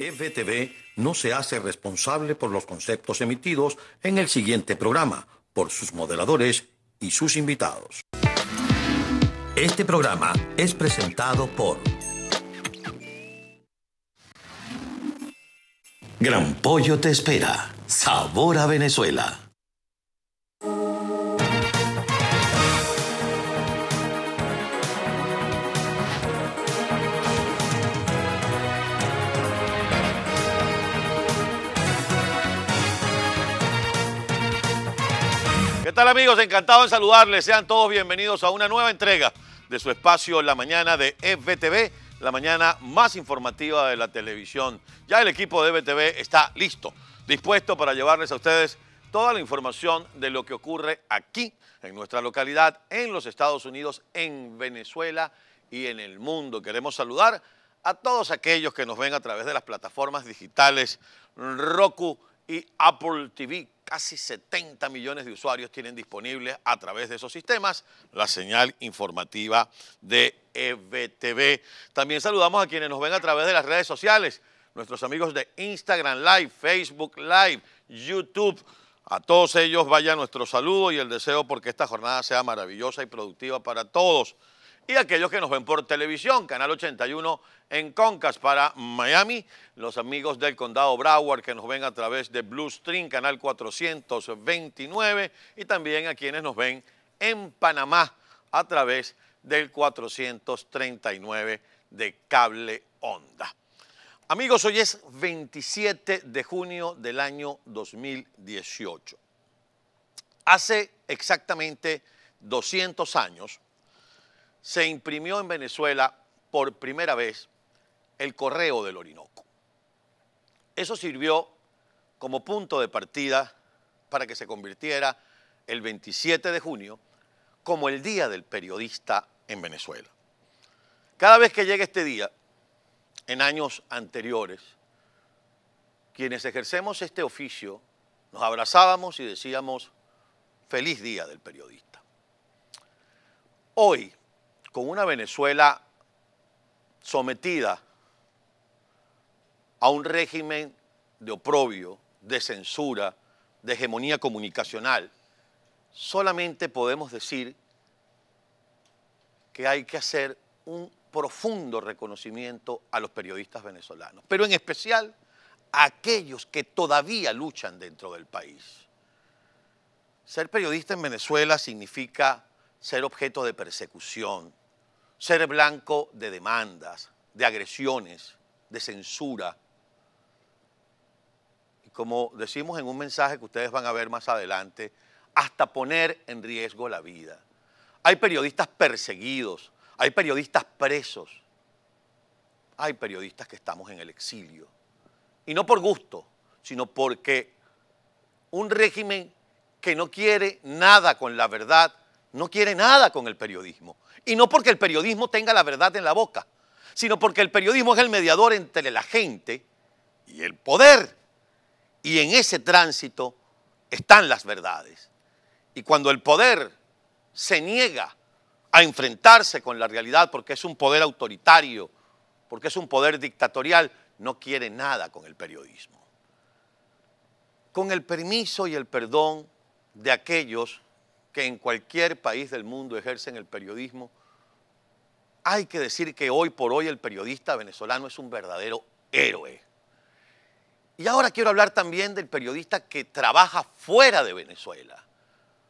FTV no se hace responsable por los conceptos emitidos en el siguiente programa, por sus modeladores y sus invitados. Este programa es presentado por Gran Pollo te espera. Sabor a Venezuela. tal amigos? Encantado de saludarles. Sean todos bienvenidos a una nueva entrega de su espacio La Mañana de FBTV, la mañana más informativa de la televisión. Ya el equipo de FBTV está listo, dispuesto para llevarles a ustedes toda la información de lo que ocurre aquí, en nuestra localidad, en los Estados Unidos, en Venezuela y en el mundo. Queremos saludar a todos aquellos que nos ven a través de las plataformas digitales Roku y Apple TV Casi 70 millones de usuarios tienen disponibles a través de esos sistemas la señal informativa de EBTV. También saludamos a quienes nos ven a través de las redes sociales, nuestros amigos de Instagram Live, Facebook Live, YouTube. A todos ellos vaya nuestro saludo y el deseo porque esta jornada sea maravillosa y productiva para todos y aquellos que nos ven por televisión, Canal 81 en Concas para Miami, los amigos del Condado Broward que nos ven a través de Blue Stream, Canal 429, y también a quienes nos ven en Panamá a través del 439 de Cable Onda. Amigos, hoy es 27 de junio del año 2018. Hace exactamente 200 años, se imprimió en Venezuela por primera vez el correo del Orinoco. Eso sirvió como punto de partida para que se convirtiera el 27 de junio como el Día del Periodista en Venezuela. Cada vez que llega este día, en años anteriores, quienes ejercemos este oficio nos abrazábamos y decíamos, feliz Día del Periodista. Hoy, con una Venezuela sometida a un régimen de oprobio, de censura, de hegemonía comunicacional, solamente podemos decir que hay que hacer un profundo reconocimiento a los periodistas venezolanos, pero en especial a aquellos que todavía luchan dentro del país. Ser periodista en Venezuela significa ser objeto de persecución, ser blanco de demandas, de agresiones, de censura. Y como decimos en un mensaje que ustedes van a ver más adelante, hasta poner en riesgo la vida. Hay periodistas perseguidos, hay periodistas presos, hay periodistas que estamos en el exilio. Y no por gusto, sino porque un régimen que no quiere nada con la verdad no quiere nada con el periodismo. Y no porque el periodismo tenga la verdad en la boca, sino porque el periodismo es el mediador entre la gente y el poder. Y en ese tránsito están las verdades. Y cuando el poder se niega a enfrentarse con la realidad porque es un poder autoritario, porque es un poder dictatorial, no quiere nada con el periodismo. Con el permiso y el perdón de aquellos que en cualquier país del mundo ejercen el periodismo, hay que decir que hoy por hoy el periodista venezolano es un verdadero héroe. Y ahora quiero hablar también del periodista que trabaja fuera de Venezuela,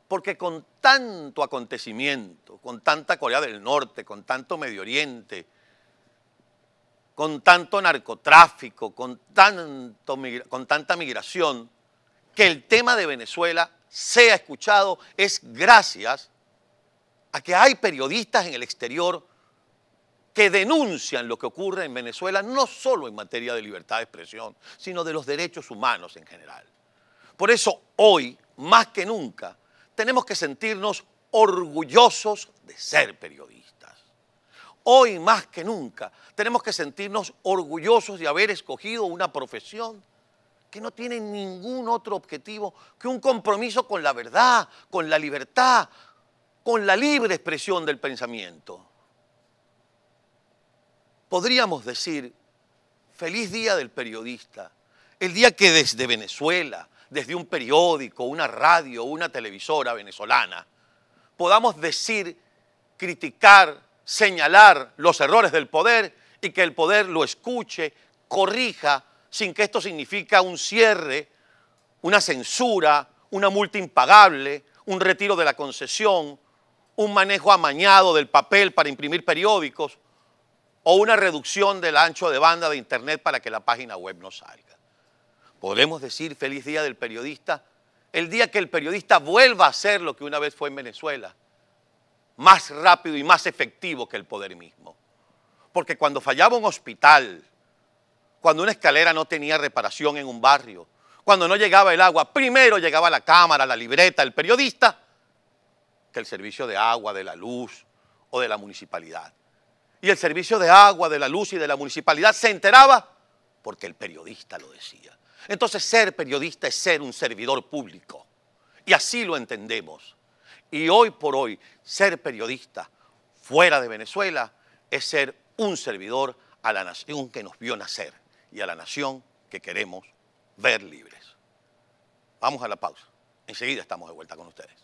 porque con tanto acontecimiento, con tanta Corea del Norte, con tanto Medio Oriente, con tanto narcotráfico, con, tanto, con tanta migración, que el tema de Venezuela sea escuchado es gracias a que hay periodistas en el exterior que denuncian lo que ocurre en Venezuela, no solo en materia de libertad de expresión, sino de los derechos humanos en general. Por eso hoy, más que nunca, tenemos que sentirnos orgullosos de ser periodistas. Hoy más que nunca tenemos que sentirnos orgullosos de haber escogido una profesión que no tienen ningún otro objetivo que un compromiso con la verdad, con la libertad, con la libre expresión del pensamiento. Podríamos decir, feliz día del periodista, el día que desde Venezuela, desde un periódico, una radio, una televisora venezolana, podamos decir, criticar, señalar los errores del poder y que el poder lo escuche, corrija, sin que esto significa un cierre, una censura, una multa impagable, un retiro de la concesión, un manejo amañado del papel para imprimir periódicos o una reducción del ancho de banda de Internet para que la página web no salga. Podemos decir feliz día del periodista el día que el periodista vuelva a ser lo que una vez fue en Venezuela, más rápido y más efectivo que el poder mismo. Porque cuando fallaba un hospital, cuando una escalera no tenía reparación en un barrio, cuando no llegaba el agua, primero llegaba la cámara, la libreta, el periodista, que el servicio de agua, de la luz o de la municipalidad. Y el servicio de agua, de la luz y de la municipalidad se enteraba porque el periodista lo decía. Entonces ser periodista es ser un servidor público. Y así lo entendemos. Y hoy por hoy, ser periodista fuera de Venezuela es ser un servidor a la nación que nos vio nacer y a la nación que queremos ver libres. Vamos a la pausa. Enseguida estamos de vuelta con ustedes.